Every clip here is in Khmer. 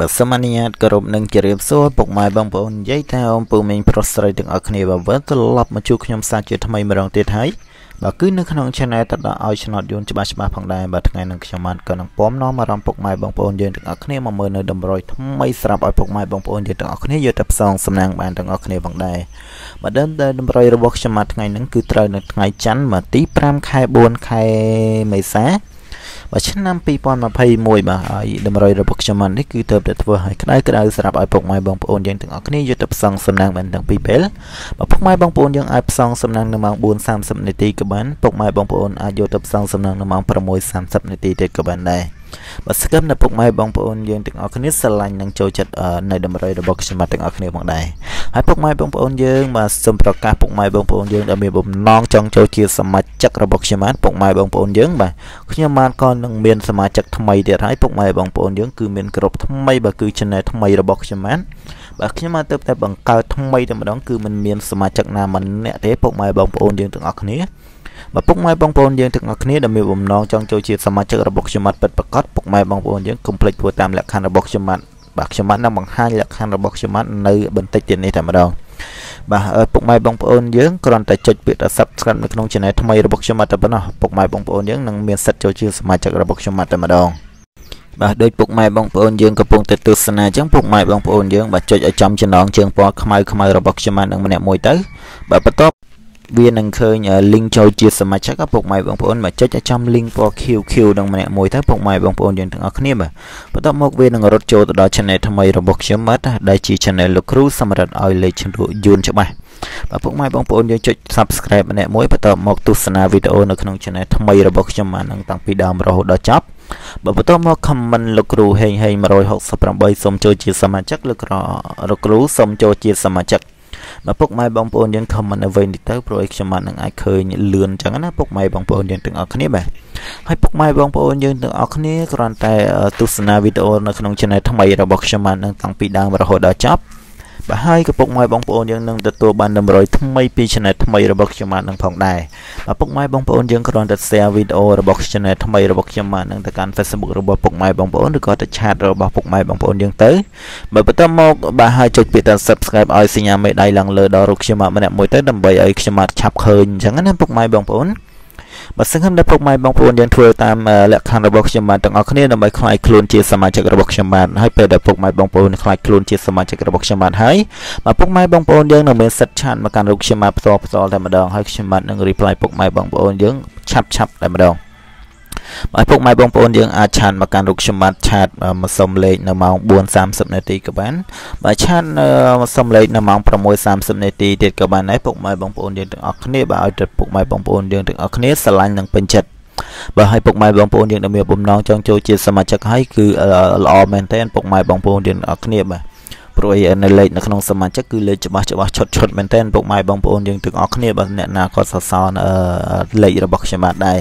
បើសិនអនុញ្ញាតគោរពនឹងជម្រាបសួរពុកម៉ែបងប្អូននិយាយថាអូនពូមីងប្រុសស្រីទាំងអស់គ្នាបើវិលត្រឡប់មកជួបខ្ញុំសាជាថ្មីម្ដងទៀតហើយបាទគឺនៅក្នុង channel តដឲ្យឆ្នោតយូនច្បាស់ច្បាស់ផងដែរបាទថ្ងៃនឹងខ្ញុំបានក៏នឹងពំនាំអារម្មណ៍ពុកម៉ែបងប្អូនយើងទាំងអស់គ្នាមកមើលនៅតម្រុយថ្មីស្រាប់ឲ្យពុកម៉ែបងប្អូនយើងទាំងអស់គ្នាយកទៅផ្សងសំណាងបានទាំងអស់គ្នាផងដែរបាទដើមដែលតម្រុយរបស់ខ្ញុំមកថ្ងៃនេះគឺត្រូវនៅថ្ងៃច័ន្ទមកទី5ខែ4ខែមេសាបាទឆ្នាំ2021បាទហើយតម្រុយរបស់ខ្ញុំនេះគឺទៅតែធ្វើឲ្យក្តៅក្តៅសម្រាប់ឲ្យពុកម៉ែបងប្អូនយើងទាំងអស់គ្នាយកទៅផ្សងសំណាងបានទាំងពីរពេលបាទពុកម៉ែបងប្អូនយើងអាចផ្សងសំណាងនៅម៉ោង4:30នាទីក៏បានពុកម៉ែបងប្អូនអាចយកទៅផ្សងសំណាងនៅម៉ោង6:30នាទីទៀតក៏បានដែរបើស្គមនៅពុកម៉ែបងប្អូនយើងទាំងអស់គ្នាស្រឡាញ់និងចូលចិត្តនៅតម្រុយរបស់ខ្ញុំបាទទាំងអស់គ្នាផងដែរហើយពុកម៉ែបងប្អូនយើងបាទសូមប្រកាសពុកម៉ែបងប្អូនយើងដែលមានបំណងចង់ចូលជាសមាជិករបស់ខ្ញុំបាទពុកម៉ែបងប្អូនយើងបាទខ្ញុំបានក៏នឹងមានសមាជិកថ្មីទៀតហើយពុកម៉ែបងប្អូនយើងគឺមានក្រុមថ្មីបាទគឺ channel ថ្មីរបស់ខ្ញុំបាទបាទខ្ញុំមកទៅតែបង្កើតថ្មីតែម្ដងគឺมันមានសមាជិកណាម្នាក់ទេពុកម៉ែបងប្អូនយើងទាំងអស់គ្នាបើពុកម៉ែបងប្អូនយើងទាំងអស់គ្នាដែលមានបំណងចង់ចូលជាសមាជិករបស់ខ្ញុំមិត្តពិតប្រាកដពុកម៉ែបងប្អូនយើងកុំភ្លេចធ្វើតាមលក្ខខណ្ឌរបស់ខ្ញុំមិត្តបាទខ្ញុំមិត្តនឹងបង្ហាញលក្ខខណ្ឌរបស់ខ្ញុំមិត្តនៅបន្តិចទៀតនេះតែម្ដងបាទអើពុកម៉ែបងប្អូនយើងគ្រាន់តែចុចពាក្យ Subscribe នៅក្នុង Channel ថ្មីរបស់ខ្ញុំតែប៉ុណ្ណោះពុកម៉ែបងប្អូនយើងនឹងមានសិទ្ធិចូលជាសមាជិករបស់ខ្ញុំតែម្ដងបាទដោយពុកម៉ែបងប្អូនយើងកំពុងតែទស្សនាអញ្ចឹងពុកម៉ែបងប្អូនយើងបាទចុចឲ្យចំចំណងជើងពណ៌ខ្មៅខ្មៅរបស់ខ្ញុំនឹងម្នាក់មួយទៅបាទបន្ទាប់វានឹងឃើញ link ចូលជាសមាជិកពុកម៉ែបងប្អូនមកចុចចំ link ពណ៌ QQ នឹងម្នាក់មួយទៅពុកម៉ែបងប្អូនយើងទាំងអស់គ្នាបាទបន្ទាប់មកវានឹងរត់ចូលទៅដល់ channel ថ្មីរបស់ខ្ញុំបាទដែលជា channel លោកគ្រូសម្រាប់ឲ្យលេខឈ្មោះយួនច្បាស់បាទពុកម៉ែបងប្អូនយើងចុច subscribe ម្នាក់មួយបន្ទាប់មកទស្សនាវីដេអូនៅក្នុង channel ថ្មីរបស់ខ្ញុំបាទនឹងតាំងពីដើមរហូតដល់ចប់បើបន្តមក comment លោកគ្រូហេងហេង168សូមចូលជាសមាជិកលោកគ្រូលោកគ្រូសូមចូលជាសមាជិកបើពុកម៉ែបងប្អូនយើងខមមិនអ្វីនេះទៅព្រោះឲ្យខ្ញុំមិននឹងអាចឃើញលឿនចឹងណាពុកម៉ែបងប្អូនយើងទាំងអស់គ្នាបាទហើយពុកម៉ែបងប្អូនយើងទាំងអស់គ្នាគ្រាន់តែទស្សនាវីដេអូនៅក្នុង channel ថ្មីរបស់ខ្ញុំមិននឹងតាំងពីដើមរហូតដល់ចប់បាទហើយក៏ពុកម៉ែបងប្អូនយើងនឹងទទួលបានតម្រុយថ្មីពី channel ថ្មីរបស់ខ្ញុំបាទនឹងផងដែរបាទពុកម៉ែបងប្អូនយើងគ្រាន់តែ share វីដេអូរបស់ channel ថ្មីរបស់ខ្ញុំបាទនឹងទៅកាន់ Facebook របស់ពុកម៉ែបងប្អូនឬក៏ទៅ chat របស់ពុកម៉ែបងប្អូនយើងទៅបើបន្តមកបាទហើយចុចពាក្យថា subscribe ឲ្យសញ្ញាមេដៃឡើងលើដល់រូបខ្ញុំបាទម្នាក់មួយទៅដើម្បីឲ្យខ្ញុំបាទឆាប់ឃើញអញ្ចឹងណាពុកម៉ែបងប្អូនបើសិនខ្ញុំដែលពុកម៉ែបងប្អូនយើងធ្វើតាមលក្ខខណ្ឌរបស់ខ្ញុំបាទទាំងអស់គ្នាដើម្បីខ្លាយខ្លួនជាសមាជិករបស់ខ្ញុំបាទហើយពេលដែលពុកម៉ែបងប្អូនខ្លាយខ្លួនជាសមាជិករបស់ខ្ញុំបាទហើយបើពុកម៉ែបងប្អូនយើងនៅមានសិទ្ធឆានមកកាន់រូបខ្ញុំបាទផ្ទាល់ផ្ទាល់តែម្ដងហើយខ្ញុំបាទនឹង reply ពុកម៉ែបងប្អូនយើងឆាប់ឆាប់តែម្ដងបើពុកម៉ែបងប្អូនយើងអាចឆាតមកកាន់រូបខ្ញុំបាទឆាតមកសុំលេខនៅម៉ោង4:30នាទីក៏បានបើឆាតមកសុំលេខនៅម៉ោង6:30នាទីទៀតក៏បានដែរពុកម៉ែបងប្អូនយើងទាំងអស់គ្នាបើឲ្យទៅពុកម៉ែបងប្អូនយើងទាំងអស់គ្នាស្រឡាញ់និងពេញចិត្តបើឲ្យពុកម៉ែបងប្អូនយើងដែលមានបំណងចង់ចូលជាសមាជិកហើយគឺល្អមែនទែនពុកម៉ែបងប្អូនយើងទាំងអស់គ្នាបាទព្រោះ AN លេខនៅក្នុងសមាជិកគឺលេខច្បាស់ច្បាស់ឈុតឈុតមែនទែនពុកម៉ែបងប្អូនយើងទាំងអស់គ្នាបើអ្នកណាគាត់សរសើរលេខរបស់ខ្ញុំបាទដែរ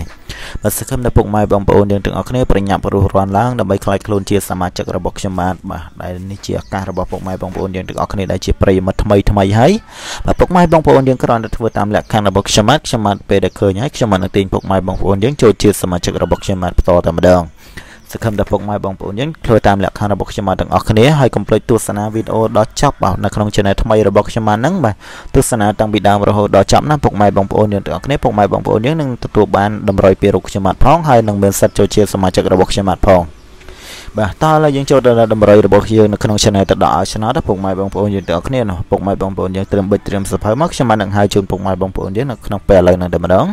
បាទសង្ឃឹមនៅពុកម៉ែបងប្អូនយើងទាំងអស់គ្នាប្រញាប់រស់រានឡើងដើម្បីខ្លាចខ្លួនជាសមាជិករបស់ខ្ញុំបាទបាទដែលនេះជាឱកាសរបស់ពុកម៉ែបងប្អូនយើងទាំងអស់គ្នាដែលជាប្រិយមិត្តថ្មីថ្មីហើយបាទពុកម៉ែបងប្អូនយើងគ្រាន់តែធ្វើតាមលក្ខខណ្ឌរបស់ខ្ញុំបាទខ្ញុំបាទពេលដែលឃើញហើយខ្ញុំបាទនឹងទាញពុកម៉ែបងប្អូនយើងចូលជាសមាជិករបស់ខ្ញុំបាទបន្តតែម្ដងសង្ឃឹមថាពុកម៉ែបងប្អូនយើងធ្វើតាមលក្ខខណ្ឌរបស់ខ្ញុំមកទាំងអស់គ្នាហើយកុំភ្លេចទស្សនាវីដេអូដល់ចប់បាទនៅក្នុង channel ថ្មីរបស់ខ្ញុំមកហ្នឹងបាទទស្សនាតាំងពីដើមរហូតដល់ចប់ណាពុកម៉ែបងប្អូនយើងទាំងអស់គ្នាពុកម៉ែបងប្អូនយើងនឹងទទួលបានតម្រុយពីរុកខ្ញុំមកផងហើយនឹងមានសិទ្ធិចូលជាសមាជិករបស់ខ្ញុំមកផងបាទតើឥឡូវយើងចូលដល់តម្រុយរបស់យើងនៅក្នុង channel ទៅដល់ឲ្យឆ្នោតពុកម៉ែបងប្អូនយើងទាំងអស់គ្នាណាពុកម៉ែបងប្អូនយើងត្រឹមបិចត្រឹមសភៅមកខ្ញុំបាននឹងហៅជូនពុកម៉ែបងប្អូនយើងនៅក្នុងពេលឥឡូវនេះតែម្ដង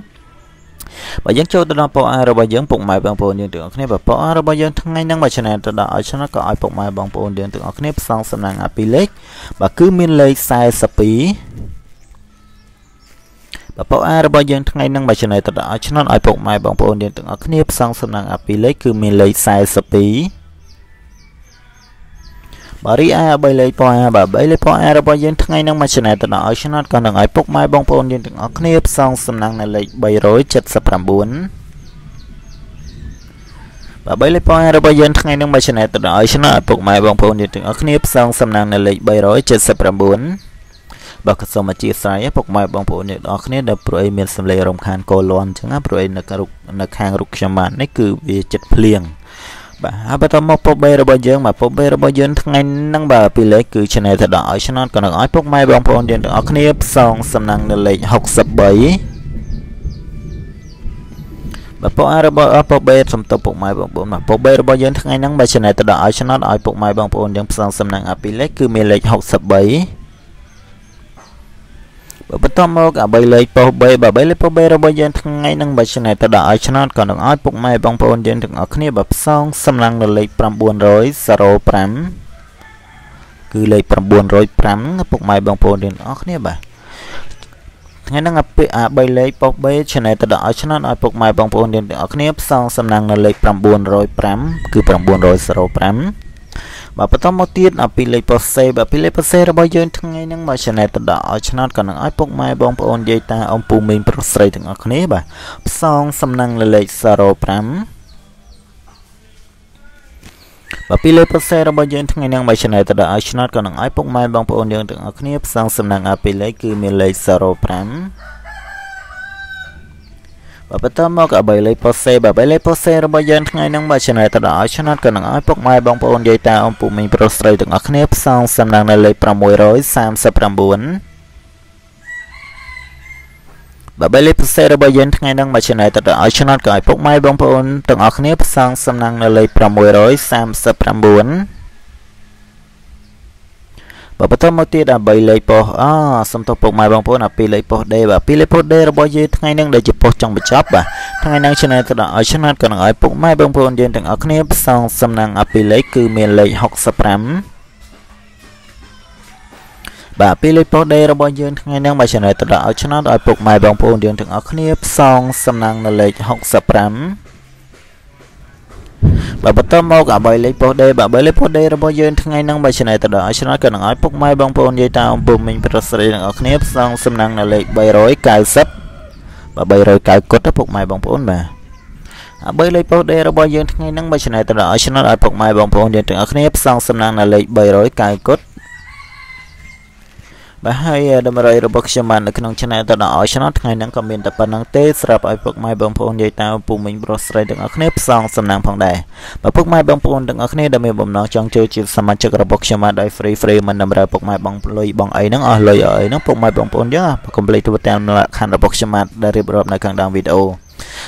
បើយើងចូលទៅដល់ពោអារបស់យើងពុកម៉ែបងប្អូនយើងទាំងអស់គ្នាបើពោអារបស់យើងថ្ងៃហ្នឹងមួយឆ្នាំទៅដល់ឲ្យឆ្នាំក៏ឲ្យពុកម៉ែបងប្អូនយើងទាំងអស់គ្នាផ្សងសំណាងអាពីលេខបើគឺមានលេខ42បពោអារបស់យើងថ្ងៃនឹងមួយចំណែកទៅដល់ឆ្នាំឲ្យពុកម៉ែបងប្អូនយើងទាំងអស់គ្នាផ្សងសំណាងអាពីលេខគឺមានលេខ42បើរីឯ3លេខពណ៌ A បើ3លេខពណ៌ A របស់យើងថ្ងៃនឹងមួយឆ្នៃទៅដល់ឲ្យឆ្នោតក៏នឹងឲ្យពុកម៉ែបងប្អូនយើងទាំងអស់គ្នាផ្សងសំណាំងនៅលេខ379បើបីលេខប៉ុនរបស់យើងថ្ងៃនេះមកឆ្នៃទៅដល់ឲ្យឆ្នៃឲ្យពុកម៉ែបងប្អូនយើងទាំងអស់គ្នាផ្សងសំណាងនៅលេខ379បើក៏សូមអធិស្ឋានពុកម៉ែបងប្អូនយើងទាំងអស់គ្នាដែលព្រោះអីមានសម្លេងរំខានកលន់អញ្ចឹងព្រោះអីនៅក្នុងនៅខាងរុកខ្ញុំបាននេះគឺវាចិត្តភ្លៀងបាទហើយបន្តមកពុកបេរបស់យើងបាទពុកបេរបស់យើងថ្ងៃហ្នឹងបាទពីលេខគឺ channel ទៅដល់ឲ្យឆ្នោតក៏នឹងឲ្យពុកម៉ែបងប្អូនយើងទាំងអស់គ្នាផ្សងសំណឹងនៅលេខ63បាទពុកអារបស់ពុកបេសំទប់ពុកម៉ែបងប្អូនបាទពុកបេរបស់យើងថ្ងៃហ្នឹងបាទ channel ទៅដល់ឲ្យឆ្នោតឲ្យពុកម៉ែបងប្អូនយើងផ្សងសំណឹងអាពីលេខគឺមានលេខ63បន្ទាប់មកអាបីលេខប៉ុស3បើបីលេខប៉ុស3របស់យើងថ្ងៃនឹងបើឆ្នៃទៅដល់ឲ្យឆ្នោតក៏នឹងឲ្យពុកម៉ែបងប្អូនយើងទាំងអស់គ្នាបើផ្សងសម្លឹងនៅលេខ905គឺលេខ905ពុកម៉ែបងប្អូនទាំងអស់គ្នាបាទថ្ងៃហ្នឹងអាពាក្យអា3លេខប៉ុស3ឆ្នៃទៅដល់ឲ្យឆ្នោតឲ្យពុកម៉ែបងប្អូនយើងទាំងអស់គ្នាផ្សងសម្លឹងនៅលេខ905គឺ905បាទបន្តមកទៀតអំពីលេខប៉ូសេបាទពីលេខប៉ូសេរបស់យើងថ្ងៃហ្នឹងមក channel ទៅដល់ឲ្យឆ្នោតក៏នឹងឲ្យពុកម៉ែបងប្អូនយាយតាអ៊ំពូមីងប្រុសស្រីទាំងអស់គ្នាបាទផ្សងសំណឹងលេខ05បើពីលើប្រសេរបស់យើងថ្ងៃនេះមកឆ្នៃទៅដល់ឲ្យឆ្នោតក៏នឹងឲ្យពុកម៉ែបងប្អូនយើងទាំងអស់គ្នាផ្សងសំណាងឲ្យពីលេខគឺមានលេខ05បាទបន្តមកអ្វីលេខប៉ុសេបាទលេខប៉ុសេរបស់យើងថ្ងៃនឹងមកឆ្នៃទៅដល់ឲ្យឆ្នោតក៏នឹងឲ្យពុកម៉ែបងប្អូនយាយតាអំពុមីប្រុសស្រីទាំងអស់គ្នាផ្សងសំឡងនៅលេខ639បើបីលេខពិសេសរបស់យើងថ្ងៃនេះមកឆ្នៃទៅដល់ឲ្យឆ្នោតក៏ឲ្យពុកម៉ែបងប្អូនទាំងអស់គ្នាផ្សងសំណងនៅលេខ639បាទបន្តមកទៀតដើម្បីលេខប៉ុសអសំទោសពុកម៉ែបងប្អូនអាពីលេខប៉ុស D បាទពីលេខប៉ុស D របស់យើងថ្ងៃនេះដែលជាប៉ុសចង់បញ្ចប់បាទថ្ងៃនេះ channel ទៅដល់ឲ្យឆ្នាតក៏នឹងឲ្យពុកម៉ែបងប្អូនយើងទាំងអស់គ្នាផ្សងសំណាងអាពីលេខគឺមានលេខ65បាទពីលេខប៉ុស្តិ៍ D របស់យើងថ្ងៃនេះមក channel ទៅដល់ឲ្យឆ្នោតឲ្យពុកម៉ែបងប្អូនយើងទាំងអស់គ្នាផ្សងសំណាងនៅលេខ65បាទបន្តមកអា3លេខប៉ុសដេបាទ3លេខប៉ុសដេរបស់យើងថ្ងៃហ្នឹងបាទឆ្នៃទៅដល់ឆ្នៃក៏នឹងឲ្យពុកម៉ែបងប្អូនយាយតាអំពុំមិញប្រុសស្រីទាំងអស់គ្នាផ្សងសំណឹងនៅលេខ390បាទ390គុតពុកម៉ែបងប្អូនបាទអា3លេខប៉ុសដេរបស់យើងថ្ងៃហ្នឹងបាទឆ្នៃទៅដល់ឲ្យឆ្នៃឲ្យពុកម៉ែបងប្អូនយើងទាំងអស់គ្នាផ្សងសំណឹងនៅលេខ390គុតបាទហើយតម្រុយរបស់ខ្ញុំបាននៅក្នុង channel ទៅដល់ឲ្យឆ្នាំថ្ងៃហ្នឹងក៏មានតែប៉ុណ្្នឹងទេស្រាប់ឲ្យពុកម៉ែបងប្អូនយាយតាពូមីងប្រុសស្រីទាំងអស់គ្នាផ្សងសំណាងផងដែរបាទពុកម៉ែបងប្អូនទាំងអស់គ្នាដែលមានបំណងចង់ចូលជាសមាជិករបស់ខ្ញុំមកដោយ free free មិនតម្រូវពុកម៉ែបងលុយបងអីហ្នឹងអស់លុយអីហ្នឹងពុកម៉ែបងប្អូនយើងកុំភ្លេចធ្វើតាមលក្ខខណ្ឌរបស់ខ្ញុំមកដែលរៀបរាប់នៅខាងដើមវីដេអូ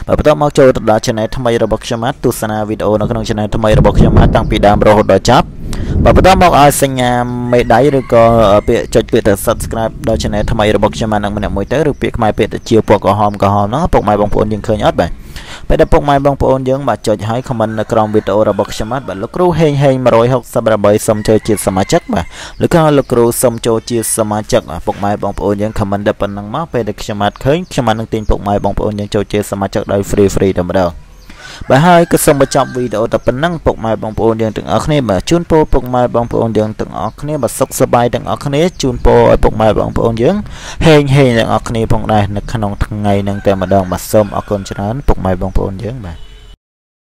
បាទបន្តមកចូលទៅដល់ channel ថ្មីរបស់ខ្ញុំមកទស្សនាវីដេអូនៅក្នុង channel ថ្មីរបស់ខ្ញុំមកតាំងពីដើមរហូតដល់ចប់បាទបន្តមកឲ្យសញ្ញាមេដៃឬក៏ពាក្យចុចពាក្យទៅ subscribe ដល់ channel ថ្មីរបស់ខ្ញុំអានឹងម្នាក់មួយទៅឬពាក្យខ្មែរពាក្យទៅជាពណ៌ក្រហមក្រហមហ្នឹងពុកម៉ែបងប្អូនយើងឃើញអត់បាទពេលដែលពុកម៉ែបងប្អូនយើងបាទចុចឲ្យ comment នៅក្រោមវីដេអូរបស់ខ្ញុំបាទលោកគ្រូហេងហេង168សូមចូលជាសមាជិកបាទលោកគ្រូលោកគ្រូសូមចូលជាសមាជិកពុកម៉ែបងប្អូនយើង comment ដល់ប៉ុណ្ណឹងមកពេលដែលខ្ញុំអាចឃើញខ្ញុំអាចនឹងទាញពុកម៉ែបងប្អូនយើងចូលជាសមាជិកដោយ free free តែម្ដងបាទហើយក៏សូមបញ្ចប់វីដេអូតែប៉ុណ្ណឹងពុកម៉ែបងប្អូនយើងទាំងអស់គ្នាបាទជូនពរពុកម៉ែបងប្អូនយើងទាំងអស់គ្នាបាទសុខសប្បាយទាំងអស់គ្នាជូនពរឲ្យពុកម៉ែបងប្អូនយើងហេងហេងទាំងអស់គ្នាផងដែរនៅក្នុងថ្ងៃនឹងតែម្ដងបាទសូមអរគុណច្រើនពុកម៉ែបងប្អូនយើងបាទ